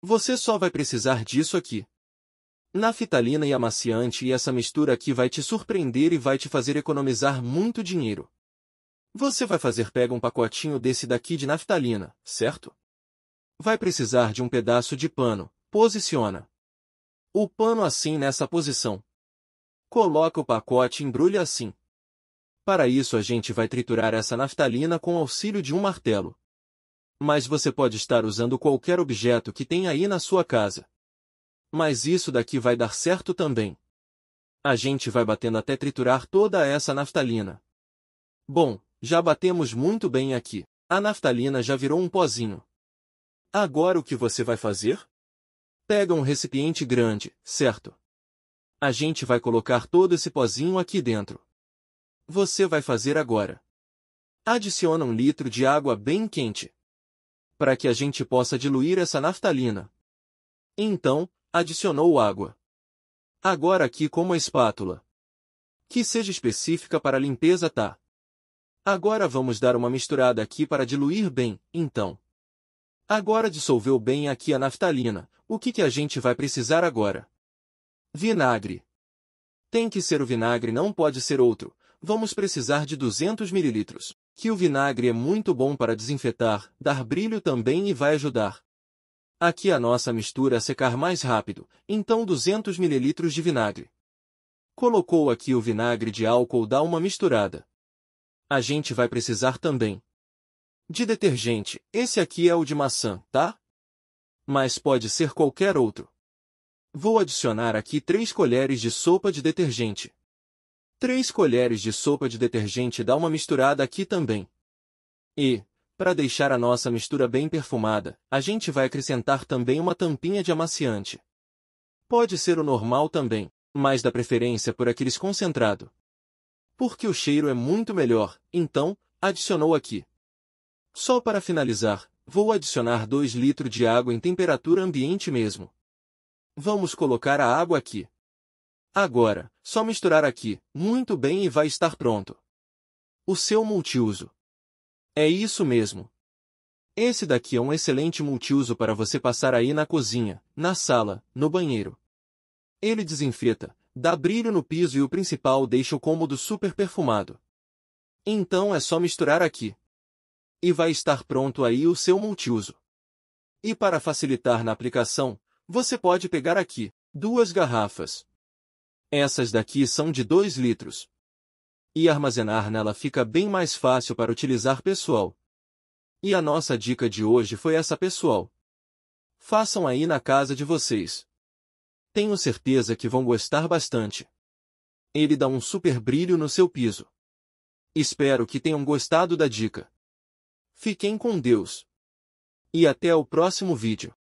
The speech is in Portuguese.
Você só vai precisar disso aqui. Naftalina e amaciante e essa mistura aqui vai te surpreender e vai te fazer economizar muito dinheiro. Você vai fazer pega um pacotinho desse daqui de naftalina, certo? Vai precisar de um pedaço de pano, posiciona. O pano assim nessa posição. Coloca o pacote e embrulha assim. Para isso a gente vai triturar essa naftalina com o auxílio de um martelo. Mas você pode estar usando qualquer objeto que tem aí na sua casa. Mas isso daqui vai dar certo também. A gente vai batendo até triturar toda essa naftalina. Bom, já batemos muito bem aqui. A naftalina já virou um pozinho. Agora o que você vai fazer? Pega um recipiente grande, certo? A gente vai colocar todo esse pozinho aqui dentro. Você vai fazer agora. Adiciona um litro de água bem quente para que a gente possa diluir essa naftalina. Então, adicionou água. Agora aqui como a espátula. Que seja específica para a limpeza tá. Agora vamos dar uma misturada aqui para diluir bem, então. Agora dissolveu bem aqui a naftalina, o que, que a gente vai precisar agora? Vinagre. Tem que ser o vinagre não pode ser outro, vamos precisar de 200 ml que o vinagre é muito bom para desinfetar, dar brilho também e vai ajudar. Aqui a nossa mistura a secar mais rápido, então 200 ml de vinagre. Colocou aqui o vinagre de álcool dá uma misturada. A gente vai precisar também de detergente, esse aqui é o de maçã, tá? Mas pode ser qualquer outro. Vou adicionar aqui 3 colheres de sopa de detergente. 3 colheres de sopa de detergente dá uma misturada aqui também. E, para deixar a nossa mistura bem perfumada, a gente vai acrescentar também uma tampinha de amaciante. Pode ser o normal também, mas da preferência por aqueles concentrado. Porque o cheiro é muito melhor, então, adicionou aqui. Só para finalizar, vou adicionar 2 litros de água em temperatura ambiente mesmo. Vamos colocar a água aqui. Agora, só misturar aqui, muito bem e vai estar pronto. O seu multiuso. É isso mesmo. Esse daqui é um excelente multiuso para você passar aí na cozinha, na sala, no banheiro. Ele desinfeta, dá brilho no piso e o principal deixa o cômodo super perfumado. Então é só misturar aqui. E vai estar pronto aí o seu multiuso. E para facilitar na aplicação, você pode pegar aqui duas garrafas, essas daqui são de 2 litros. E armazenar nela fica bem mais fácil para utilizar pessoal. E a nossa dica de hoje foi essa pessoal. Façam aí na casa de vocês. Tenho certeza que vão gostar bastante. Ele dá um super brilho no seu piso. Espero que tenham gostado da dica. Fiquem com Deus. E até o próximo vídeo.